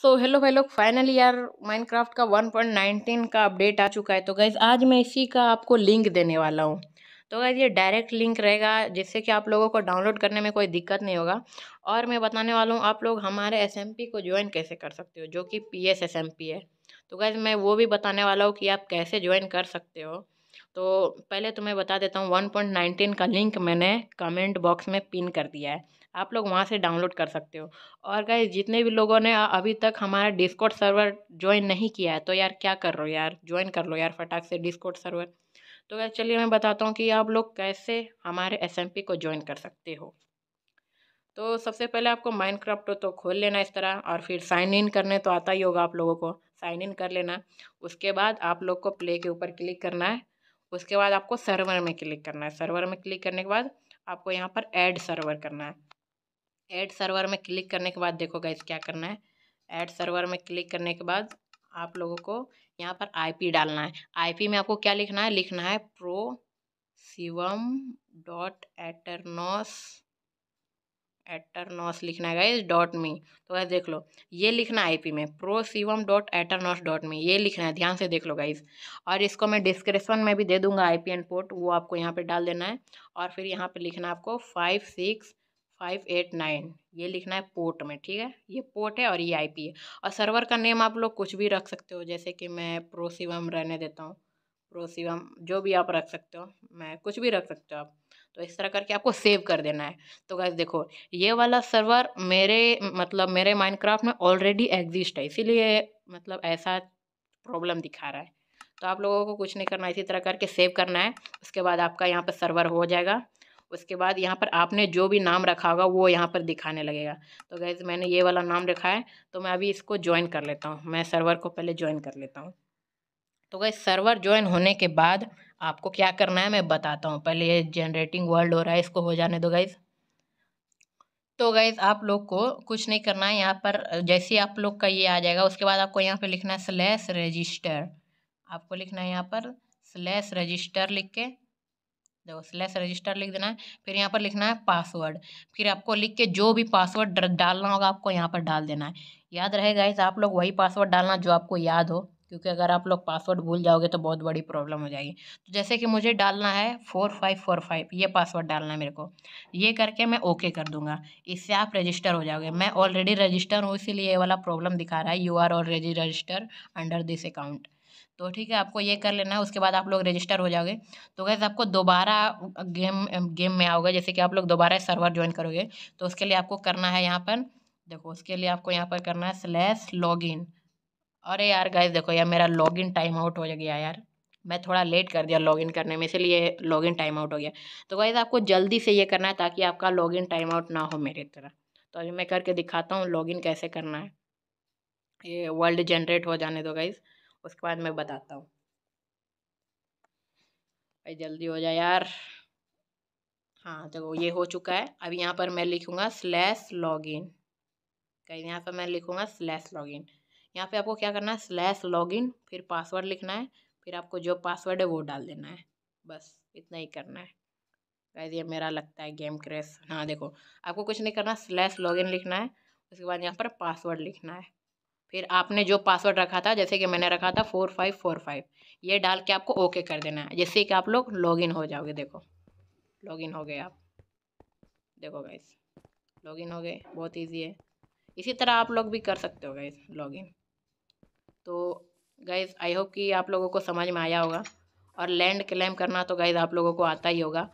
so hello भाई लोग finally यार माइनक्राफ्ट का 1.19 का अपडेट आ चुका है तो गैज़ आज मैं इसी का आपको लिंक देने वाला हूँ तो गैज़ ये डायरेक्ट लिंक रहेगा जिससे कि आप लोगों को डाउनलोड करने में कोई दिक्कत नहीं होगा और मैं बताने वाला हूँ आप लोग हमारे एस को ज्वाइन कैसे कर सकते हो जो कि पी एस है तो गैज़ मैं वो भी बताने वाला हूँ कि आप कैसे ज्वाइन कर सकते हो तो पहले तो मैं बता देता हूँ वन पॉइंट नाइनटीन का लिंक मैंने कमेंट बॉक्स में पिन कर दिया है आप लोग वहाँ से डाउनलोड कर सकते हो और गए जितने भी लोगों ने अभी तक हमारा डिस्कोट सर्वर ज्वाइन नहीं किया है तो यार क्या कर रहे हो यार ज्वाइन कर लो यार फटाक से डिस्कोट सर्वर तो गैस चलिए मैं बताता हूँ कि आप लोग कैसे हमारे एस को ज्वाइन कर सकते हो तो सबसे पहले आपको माइंड तो खोल लेना इस तरह और फिर साइन इन करने तो आता ही होगा आप लोगों को साइन इन कर लेना उसके बाद आप लोग को प्ले के ऊपर क्लिक करना है उसके बाद आपको सर्वर में क्लिक करना है सर्वर में क्लिक करने के बाद आपको यहाँ पर ऐड सर्वर करना है ऐड सर्वर में क्लिक करने के बाद देखो गैस क्या करना है ऐड सर्वर में क्लिक करने के बाद आप लोगों को यहाँ पर आईपी डालना है आईपी में आपको क्या लिखना है लिखना है प्रो शिवम डॉट एटरनॉस एटरनॉस लिखना है गाइज डॉट मी तो गाइज देख लो ये लिखना है आई पी में प्रो सीवम डॉट एटरनॉस डॉट मी ये लिखना है ध्यान से देख लो गाइज और इसको मैं डिस्क्रिप्शन में भी दे दूंगा आई पी एंड पोर्ट वो आपको यहाँ पे डाल देना है और फिर यहाँ पे लिखना है आपको five six five eight nine ये लिखना है पोर्ट में ठीक है ये पोर्ट है और ये आई पी है और सर्वर का नेम आप लोग कुछ भी रख सकते हो जैसे कि मैं सीवम रहने देता हूँ सीवम जो भी आप रख सकते हो मैं कुछ भी रख सकते हो आप तो इस तरह करके आपको सेव कर देना है तो गैस देखो ये वाला सर्वर मेरे मतलब मेरे माइनक्राफ्ट में ऑलरेडी एग्जिस्ट है इसीलिए मतलब ऐसा प्रॉब्लम दिखा रहा है तो आप लोगों को कुछ नहीं करना इसी तरह करके सेव करना है उसके बाद आपका यहाँ पर सर्वर हो जाएगा उसके बाद यहाँ पर आपने जो भी नाम रखा होगा वो यहाँ पर दिखाने लगेगा तो गैस मैंने ये वाला नाम रखा है तो मैं अभी इसको ज्वाइन कर लेता हूँ मैं सर्वर को पहले ज्वाइन कर लेता हूँ तो गैस सर्वर ज्वाइन होने के बाद आपको क्या करना है मैं बताता हूँ पहले ये जनरेटिंग वर्ल्ड हो रहा है इसको हो जाने दो गाइज़ तो गाइज़ आप लोग को कुछ नहीं करना है यहाँ पर जैसे आप लोग का ये आ जाएगा उसके बाद आपको यहाँ पे लिखना है स्लैश रजिस्टर आपको लिखना है यहाँ पर स्लैश रजिस्टर लिख के देखो स्लैश रजिस्टर लिख देना है फिर यहाँ पर लिखना है पासवर्ड फिर आपको लिख के जो भी पासवर्ड डालना होगा आपको यहाँ पर डाल देना है याद रहे गाइज आप लोग वही पासवर्ड डालना जो आपको याद हो क्योंकि अगर आप लोग पासवर्ड भूल जाओगे तो बहुत बड़ी प्रॉब्लम हो जाएगी तो जैसे कि मुझे डालना है फोर फाइव फोर फाइव ये पासवर्ड डालना है मेरे को ये करके मैं ओके कर दूंगा इससे आप रजिस्टर हो जाओगे मैं ऑलरेडी रजिस्टर हूँ इसीलिए ये वाला प्रॉब्लम दिखा रहा है you are already register under this account तो ठीक है आपको ये कर लेना है उसके बाद आप लोग रजिस्टर हो जाओगे तो वैसे आपको दोबारा गेम गेम में आओगे जैसे कि आप लोग दोबारा सर्वर ज्वाइन करोगे तो उसके लिए आपको करना है यहाँ पर देखो उसके लिए आपको यहाँ पर करना है स्लैश इन अरे यार गाइस देखो यार मेरा लॉगिन टाइम आउट हो गया यार मैं थोड़ा लेट कर दिया लॉगिन करने में इसलिए लॉगिन टाइम आउट हो गया तो गाइस आपको जल्दी से ये करना है ताकि आपका लॉगिन टाइम आउट ना हो मेरी तरह तो अभी मैं करके दिखाता हूँ लॉगिन कैसे करना है ये वर्ल्ड जनरेट हो जाने दो गाइस उसके बाद मैं बताता हूँ भाई जल्दी हो जाए यार हाँ देखो ये हो चुका है अब यहाँ पर मैं लिखूँगा स्लैश लॉगिन कहीं यहाँ पर मैं लिखूँगा स्लैश लॉगिन यहाँ पे आपको क्या करना है स्लैश लॉगिन फिर पासवर्ड लिखना है फिर आपको जो पासवर्ड है वो डाल देना है बस इतना ही करना है गाइस ये मेरा लगता है गेम क्रेश हाँ देखो आपको कुछ नहीं करना स्लैश लॉगिन लिखना है उसके बाद यहाँ पर पासवर्ड लिखना है फिर आपने जो पासवर्ड रखा था जैसे कि मैंने रखा था फोर फाइव फोर फाइव ये डाल के आपको ओके कर देना है जिससे कि आप लोग लॉगिन हो जाओगे देखो लॉगिन हो गए आप देखो गाइस लॉगिन हो गए बहुत ईजी है इसी तरह आप लोग भी कर सकते हो गाइस लॉगिन तो गैज़ आई होप कि आप लोगों को समझ में आया होगा और लैंड क्लेम करना तो गैज़ आप लोगों को आता ही होगा